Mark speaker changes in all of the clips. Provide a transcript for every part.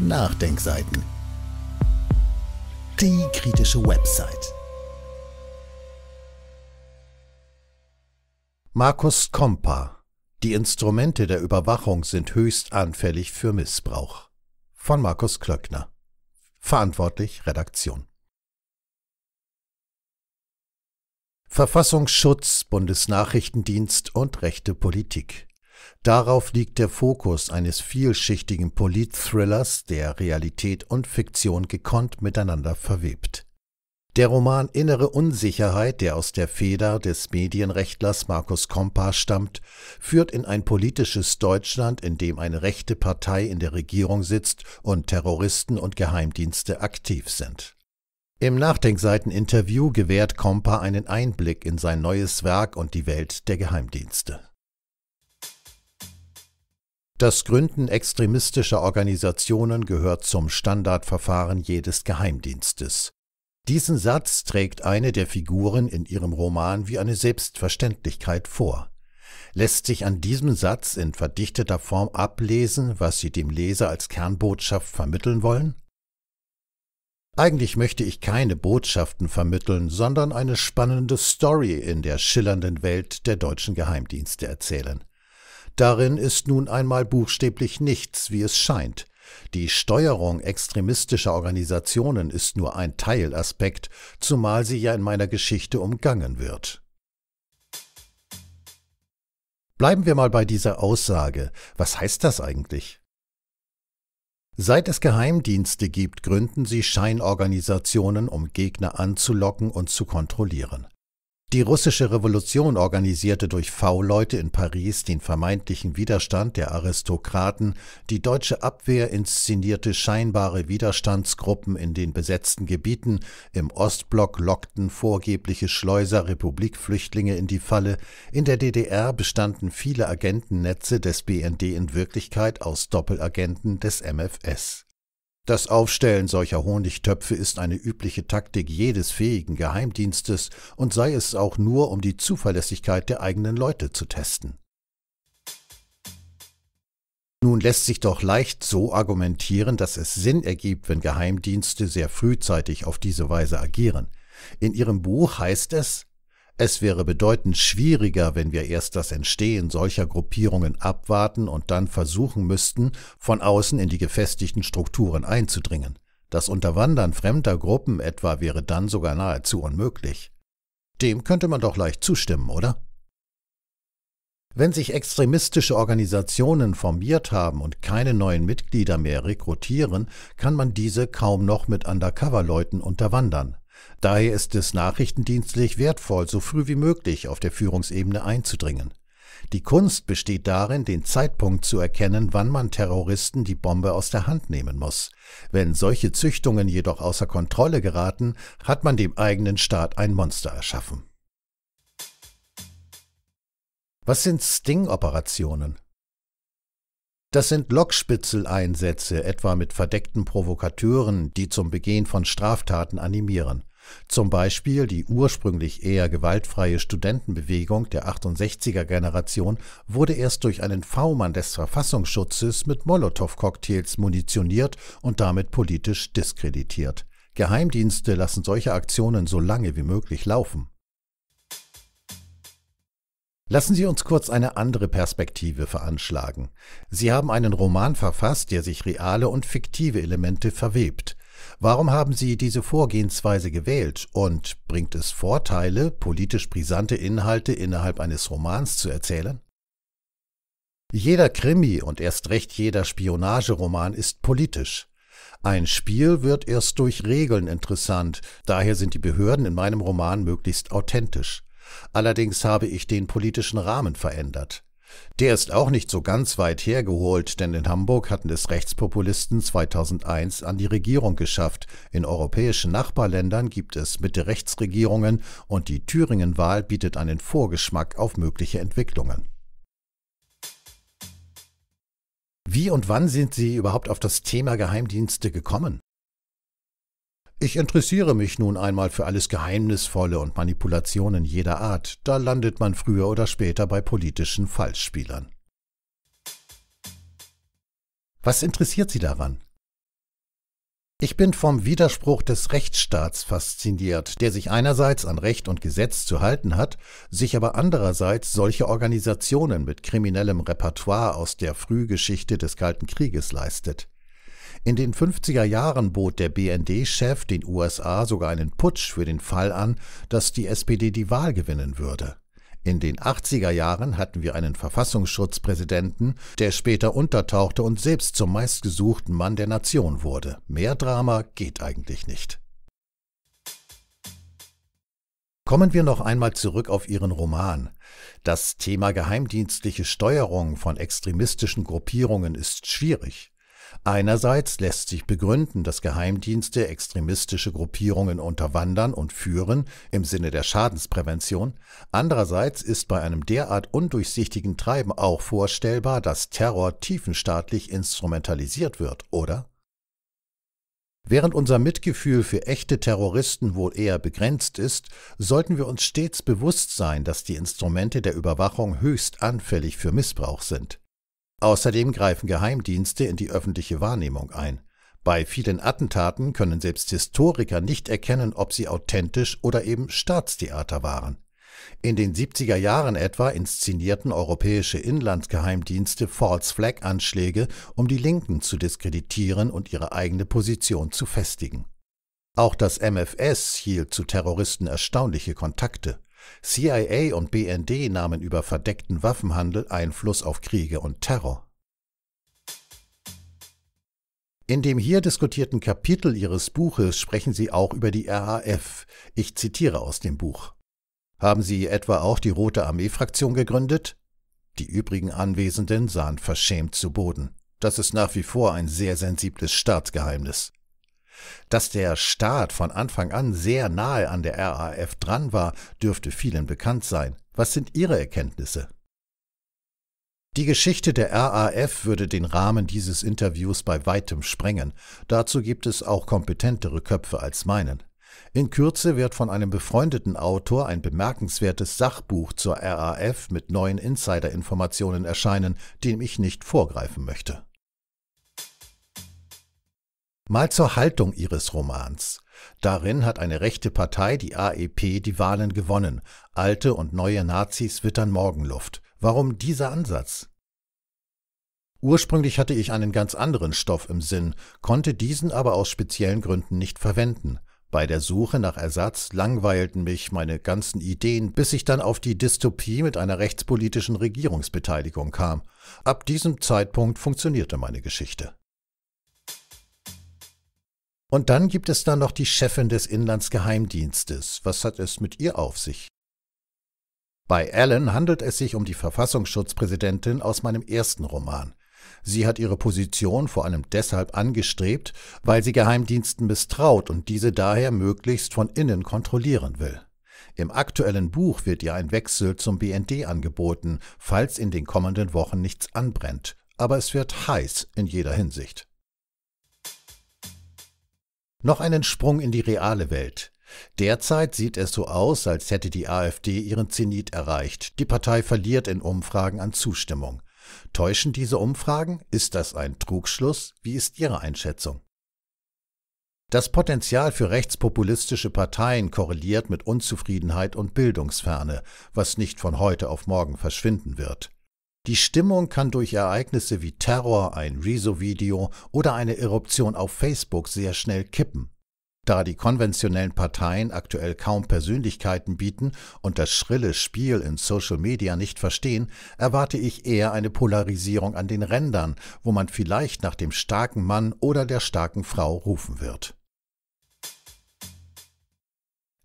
Speaker 1: Nachdenkseiten. Die kritische Website. Markus Kompa. Die Instrumente der Überwachung sind höchst anfällig für Missbrauch. Von Markus Klöckner. Verantwortlich Redaktion. Verfassungsschutz, Bundesnachrichtendienst und rechte Politik. Darauf liegt der Fokus eines vielschichtigen Polit-Thrillers, der Realität und Fiktion gekonnt miteinander verwebt. Der Roman Innere Unsicherheit, der aus der Feder des Medienrechtlers Markus Kompa stammt, führt in ein politisches Deutschland, in dem eine rechte Partei in der Regierung sitzt und Terroristen und Geheimdienste aktiv sind. Im Nachdenkseiten-Interview gewährt Kompa einen Einblick in sein neues Werk und die Welt der Geheimdienste. Das Gründen extremistischer Organisationen gehört zum Standardverfahren jedes Geheimdienstes. Diesen Satz trägt eine der Figuren in ihrem Roman wie eine Selbstverständlichkeit vor. Lässt sich an diesem Satz in verdichteter Form ablesen, was Sie dem Leser als Kernbotschaft vermitteln wollen? Eigentlich möchte ich keine Botschaften vermitteln, sondern eine spannende Story in der schillernden Welt der deutschen Geheimdienste erzählen. Darin ist nun einmal buchstäblich nichts, wie es scheint. Die Steuerung extremistischer Organisationen ist nur ein Teilaspekt, zumal sie ja in meiner Geschichte umgangen wird. Bleiben wir mal bei dieser Aussage. Was heißt das eigentlich? Seit es Geheimdienste gibt, gründen sie Scheinorganisationen, um Gegner anzulocken und zu kontrollieren. Die russische Revolution organisierte durch V-Leute in Paris den vermeintlichen Widerstand der Aristokraten, die deutsche Abwehr inszenierte scheinbare Widerstandsgruppen in den besetzten Gebieten, im Ostblock lockten vorgebliche Schleuser Republikflüchtlinge in die Falle, in der DDR bestanden viele Agentennetze des BND in Wirklichkeit aus Doppelagenten des MFS das Aufstellen solcher Honigtöpfe ist eine übliche Taktik jedes fähigen Geheimdienstes und sei es auch nur, um die Zuverlässigkeit der eigenen Leute zu testen. Nun lässt sich doch leicht so argumentieren, dass es Sinn ergibt, wenn Geheimdienste sehr frühzeitig auf diese Weise agieren. In ihrem Buch heißt es, es wäre bedeutend schwieriger, wenn wir erst das Entstehen solcher Gruppierungen abwarten und dann versuchen müssten, von außen in die gefestigten Strukturen einzudringen. Das Unterwandern fremder Gruppen etwa wäre dann sogar nahezu unmöglich. Dem könnte man doch leicht zustimmen, oder? Wenn sich extremistische Organisationen formiert haben und keine neuen Mitglieder mehr rekrutieren, kann man diese kaum noch mit Undercover-Leuten unterwandern. Daher ist es nachrichtendienstlich wertvoll, so früh wie möglich auf der Führungsebene einzudringen. Die Kunst besteht darin, den Zeitpunkt zu erkennen, wann man Terroristen die Bombe aus der Hand nehmen muss. Wenn solche Züchtungen jedoch außer Kontrolle geraten, hat man dem eigenen Staat ein Monster erschaffen. Was sind Sting-Operationen? Das sind Lockspitzeleinsätze, etwa mit verdeckten Provokateuren, die zum Begehen von Straftaten animieren. Zum Beispiel die ursprünglich eher gewaltfreie Studentenbewegung der 68er-Generation wurde erst durch einen V-Mann des Verfassungsschutzes mit Molotow-Cocktails munitioniert und damit politisch diskreditiert. Geheimdienste lassen solche Aktionen so lange wie möglich laufen. Lassen Sie uns kurz eine andere Perspektive veranschlagen. Sie haben einen Roman verfasst, der sich reale und fiktive Elemente verwebt. Warum haben Sie diese Vorgehensweise gewählt und bringt es Vorteile, politisch brisante Inhalte innerhalb eines Romans zu erzählen? Jeder Krimi und erst recht jeder Spionageroman ist politisch. Ein Spiel wird erst durch Regeln interessant, daher sind die Behörden in meinem Roman möglichst authentisch. Allerdings habe ich den politischen Rahmen verändert. Der ist auch nicht so ganz weit hergeholt, denn in Hamburg hatten es Rechtspopulisten 2001 an die Regierung geschafft. In europäischen Nachbarländern gibt es Mitte-Rechtsregierungen und die Thüringen-Wahl bietet einen Vorgeschmack auf mögliche Entwicklungen. Wie und wann sind Sie überhaupt auf das Thema Geheimdienste gekommen? Ich interessiere mich nun einmal für alles Geheimnisvolle und Manipulationen jeder Art. Da landet man früher oder später bei politischen Falschspielern. Was interessiert Sie daran? Ich bin vom Widerspruch des Rechtsstaats fasziniert, der sich einerseits an Recht und Gesetz zu halten hat, sich aber andererseits solche Organisationen mit kriminellem Repertoire aus der Frühgeschichte des Kalten Krieges leistet. In den 50er Jahren bot der BND-Chef den USA sogar einen Putsch für den Fall an, dass die SPD die Wahl gewinnen würde. In den 80er Jahren hatten wir einen Verfassungsschutzpräsidenten, der später untertauchte und selbst zum meistgesuchten Mann der Nation wurde. Mehr Drama geht eigentlich nicht. Kommen wir noch einmal zurück auf Ihren Roman. Das Thema geheimdienstliche Steuerung von extremistischen Gruppierungen ist schwierig. Einerseits lässt sich begründen, dass Geheimdienste extremistische Gruppierungen unterwandern und führen im Sinne der Schadensprävention, andererseits ist bei einem derart undurchsichtigen Treiben auch vorstellbar, dass Terror tiefenstaatlich instrumentalisiert wird, oder? Während unser Mitgefühl für echte Terroristen wohl eher begrenzt ist, sollten wir uns stets bewusst sein, dass die Instrumente der Überwachung höchst anfällig für Missbrauch sind. Außerdem greifen Geheimdienste in die öffentliche Wahrnehmung ein. Bei vielen Attentaten können selbst Historiker nicht erkennen, ob sie authentisch oder eben Staatstheater waren. In den 70er Jahren etwa inszenierten europäische Inlandsgeheimdienste False Flag Anschläge, um die Linken zu diskreditieren und ihre eigene Position zu festigen. Auch das MFS hielt zu Terroristen erstaunliche Kontakte. CIA und BND nahmen über verdeckten Waffenhandel Einfluss auf Kriege und Terror. In dem hier diskutierten Kapitel Ihres Buches sprechen Sie auch über die RAF. Ich zitiere aus dem Buch. Haben Sie etwa auch die Rote Armee-Fraktion gegründet? Die übrigen Anwesenden sahen verschämt zu Boden. Das ist nach wie vor ein sehr sensibles Staatsgeheimnis. Dass der Staat von Anfang an sehr nahe an der RAF dran war, dürfte vielen bekannt sein. Was sind Ihre Erkenntnisse? Die Geschichte der RAF würde den Rahmen dieses Interviews bei weitem sprengen. Dazu gibt es auch kompetentere Köpfe als meinen. In Kürze wird von einem befreundeten Autor ein bemerkenswertes Sachbuch zur RAF mit neuen Insiderinformationen erscheinen, dem ich nicht vorgreifen möchte. Mal zur Haltung ihres Romans. Darin hat eine rechte Partei, die AEP, die Wahlen gewonnen. Alte und neue Nazis wittern Morgenluft. Warum dieser Ansatz? Ursprünglich hatte ich einen ganz anderen Stoff im Sinn, konnte diesen aber aus speziellen Gründen nicht verwenden. Bei der Suche nach Ersatz langweilten mich meine ganzen Ideen, bis ich dann auf die Dystopie mit einer rechtspolitischen Regierungsbeteiligung kam. Ab diesem Zeitpunkt funktionierte meine Geschichte. Und dann gibt es da noch die Chefin des Inlandsgeheimdienstes. Was hat es mit ihr auf sich? Bei Allen handelt es sich um die Verfassungsschutzpräsidentin aus meinem ersten Roman. Sie hat ihre Position vor allem deshalb angestrebt, weil sie Geheimdiensten misstraut und diese daher möglichst von innen kontrollieren will. Im aktuellen Buch wird ihr ein Wechsel zum BND angeboten, falls in den kommenden Wochen nichts anbrennt, aber es wird heiß in jeder Hinsicht. Noch einen Sprung in die reale Welt. Derzeit sieht es so aus, als hätte die AfD ihren Zenit erreicht. Die Partei verliert in Umfragen an Zustimmung. Täuschen diese Umfragen? Ist das ein Trugschluss? Wie ist Ihre Einschätzung? Das Potenzial für rechtspopulistische Parteien korreliert mit Unzufriedenheit und Bildungsferne, was nicht von heute auf morgen verschwinden wird. Die Stimmung kann durch Ereignisse wie Terror, ein Rezo-Video oder eine Eruption auf Facebook sehr schnell kippen. Da die konventionellen Parteien aktuell kaum Persönlichkeiten bieten und das schrille Spiel in Social Media nicht verstehen, erwarte ich eher eine Polarisierung an den Rändern, wo man vielleicht nach dem starken Mann oder der starken Frau rufen wird.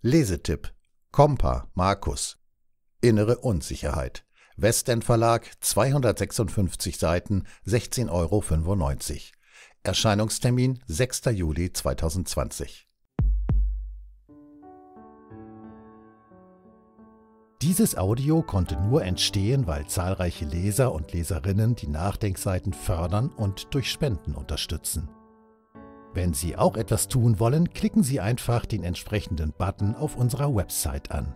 Speaker 1: Lesetipp Kompa Markus Innere Unsicherheit Westend Verlag, 256 Seiten, 16,95 Euro. Erscheinungstermin 6. Juli 2020. Dieses Audio konnte nur entstehen, weil zahlreiche Leser und Leserinnen die Nachdenkseiten fördern und durch Spenden unterstützen. Wenn Sie auch etwas tun wollen, klicken Sie einfach den entsprechenden Button auf unserer Website an.